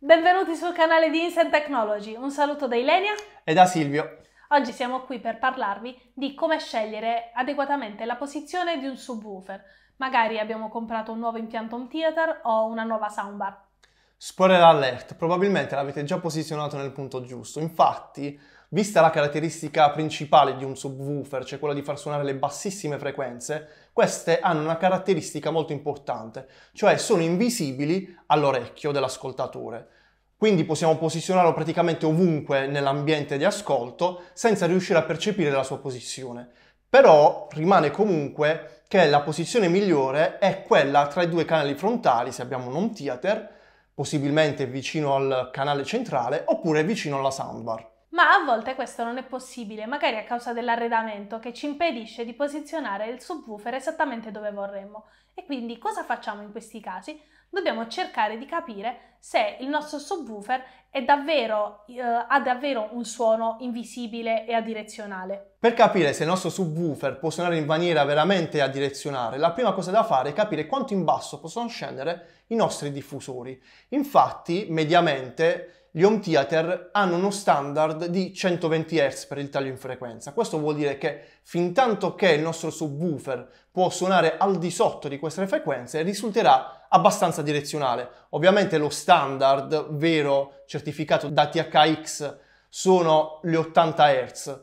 Benvenuti sul canale di Instant Technology, un saluto da Ilenia e da Silvio. Oggi siamo qui per parlarvi di come scegliere adeguatamente la posizione di un subwoofer. Magari abbiamo comprato un nuovo impianto home theater o una nuova soundbar. Spoiler alert, probabilmente l'avete già posizionato nel punto giusto. Infatti, Vista la caratteristica principale di un subwoofer, cioè quella di far suonare le bassissime frequenze, queste hanno una caratteristica molto importante, cioè sono invisibili all'orecchio dell'ascoltatore. Quindi possiamo posizionarlo praticamente ovunque nell'ambiente di ascolto senza riuscire a percepire la sua posizione. Però rimane comunque che la posizione migliore è quella tra i due canali frontali, se abbiamo un home theater, possibilmente vicino al canale centrale oppure vicino alla soundbar ma a volte questo non è possibile, magari a causa dell'arredamento che ci impedisce di posizionare il subwoofer esattamente dove vorremmo. E quindi cosa facciamo in questi casi? Dobbiamo cercare di capire se il nostro subwoofer davvero, eh, ha davvero un suono invisibile e adirezionale. Per capire se il nostro subwoofer può suonare in maniera veramente adirezionale, la prima cosa da fare è capire quanto in basso possono scendere i nostri diffusori. Infatti, mediamente, gli home theater hanno uno standard di 120 Hz per il taglio in frequenza. Questo vuol dire che fin tanto che il nostro subwoofer può suonare al di sotto di queste frequenze risulterà abbastanza direzionale. Ovviamente lo standard standard vero certificato da THX sono le 80 Hz,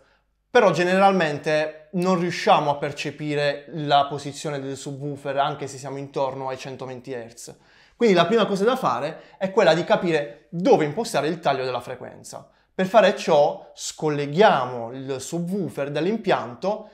però generalmente non riusciamo a percepire la posizione del subwoofer anche se siamo intorno ai 120 Hz. Quindi la prima cosa da fare è quella di capire dove impostare il taglio della frequenza. Per fare ciò scolleghiamo il subwoofer dall'impianto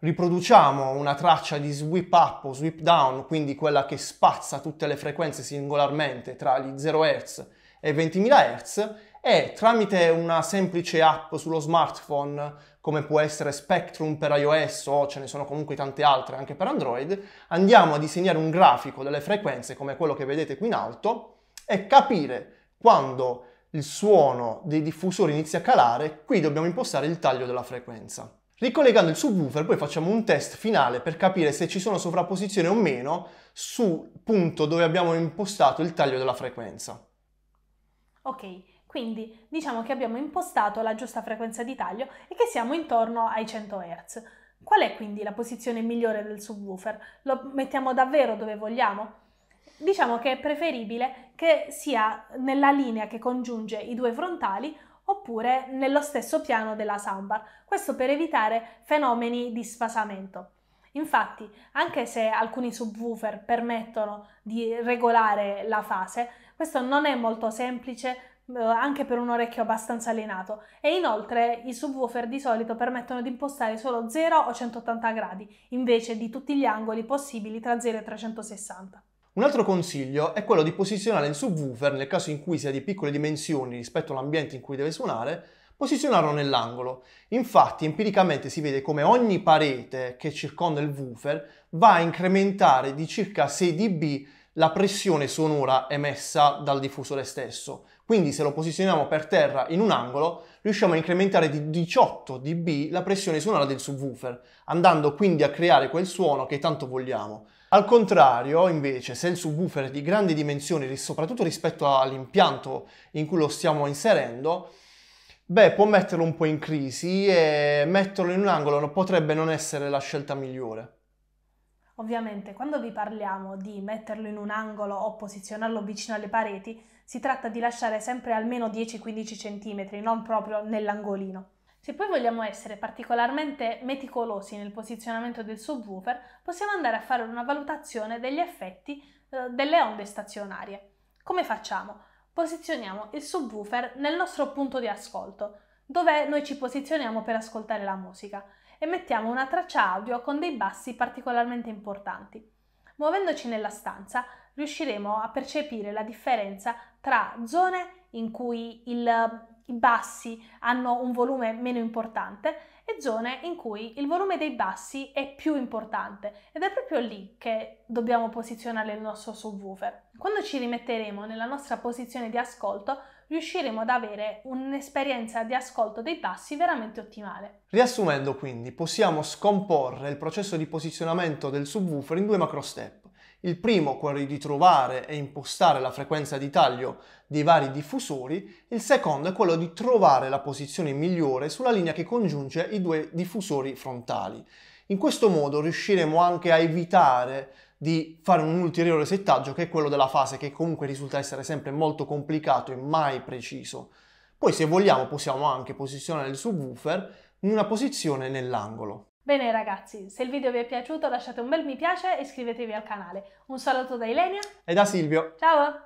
riproduciamo una traccia di sweep up o sweep down, quindi quella che spazza tutte le frequenze singolarmente tra gli 0 Hz e 20.000 Hz e tramite una semplice app sullo smartphone come può essere Spectrum per iOS o ce ne sono comunque tante altre anche per Android, andiamo a disegnare un grafico delle frequenze come quello che vedete qui in alto e capire quando il suono dei diffusori inizia a calare, qui dobbiamo impostare il taglio della frequenza. Ricollegando il subwoofer poi facciamo un test finale per capire se ci sono sovrapposizioni o meno sul punto dove abbiamo impostato il taglio della frequenza. Ok, quindi diciamo che abbiamo impostato la giusta frequenza di taglio e che siamo intorno ai 100 Hz. Qual è quindi la posizione migliore del subwoofer? Lo mettiamo davvero dove vogliamo? Diciamo che è preferibile che sia nella linea che congiunge i due frontali oppure nello stesso piano della soundbar, questo per evitare fenomeni di sfasamento. Infatti, anche se alcuni subwoofer permettono di regolare la fase, questo non è molto semplice eh, anche per un orecchio abbastanza allenato e inoltre i subwoofer di solito permettono di impostare solo 0 o 180 gradi invece di tutti gli angoli possibili tra 0 e 360. Un altro consiglio è quello di posizionare il subwoofer, nel caso in cui sia di piccole dimensioni rispetto all'ambiente in cui deve suonare, posizionarlo nell'angolo. Infatti empiricamente si vede come ogni parete che circonda il woofer va a incrementare di circa 6 dB la pressione sonora emessa dal diffusore stesso, quindi se lo posizioniamo per terra in un angolo, riusciamo a incrementare di 18 dB la pressione suonale del subwoofer, andando quindi a creare quel suono che tanto vogliamo. Al contrario, invece, se il subwoofer è di grandi dimensioni, soprattutto rispetto all'impianto in cui lo stiamo inserendo, beh, può metterlo un po' in crisi e metterlo in un angolo potrebbe non essere la scelta migliore. Ovviamente quando vi parliamo di metterlo in un angolo o posizionarlo vicino alle pareti, si tratta di lasciare sempre almeno 10-15 cm, non proprio nell'angolino. Se poi vogliamo essere particolarmente meticolosi nel posizionamento del subwoofer, possiamo andare a fare una valutazione degli effetti eh, delle onde stazionarie. Come facciamo? Posizioniamo il subwoofer nel nostro punto di ascolto, dove noi ci posizioniamo per ascoltare la musica e mettiamo una traccia audio con dei bassi particolarmente importanti. Muovendoci nella stanza riusciremo a percepire la differenza tra zone in cui il, i bassi hanno un volume meno importante e zone in cui il volume dei bassi è più importante ed è proprio lì che dobbiamo posizionare il nostro subwoofer. Quando ci rimetteremo nella nostra posizione di ascolto riusciremo ad avere un'esperienza di ascolto dei passi veramente ottimale. Riassumendo quindi, possiamo scomporre il processo di posizionamento del subwoofer in due macro step. Il primo, quello di trovare e impostare la frequenza di taglio dei vari diffusori, il secondo è quello di trovare la posizione migliore sulla linea che congiunge i due diffusori frontali. In questo modo riusciremo anche a evitare di fare un ulteriore settaggio che è quello della fase che comunque risulta essere sempre molto complicato e mai preciso. Poi se vogliamo possiamo anche posizionare il subwoofer in una posizione nell'angolo. Bene ragazzi, se il video vi è piaciuto lasciate un bel mi piace e iscrivetevi al canale. Un saluto da Ilenia e da Silvio. Ciao!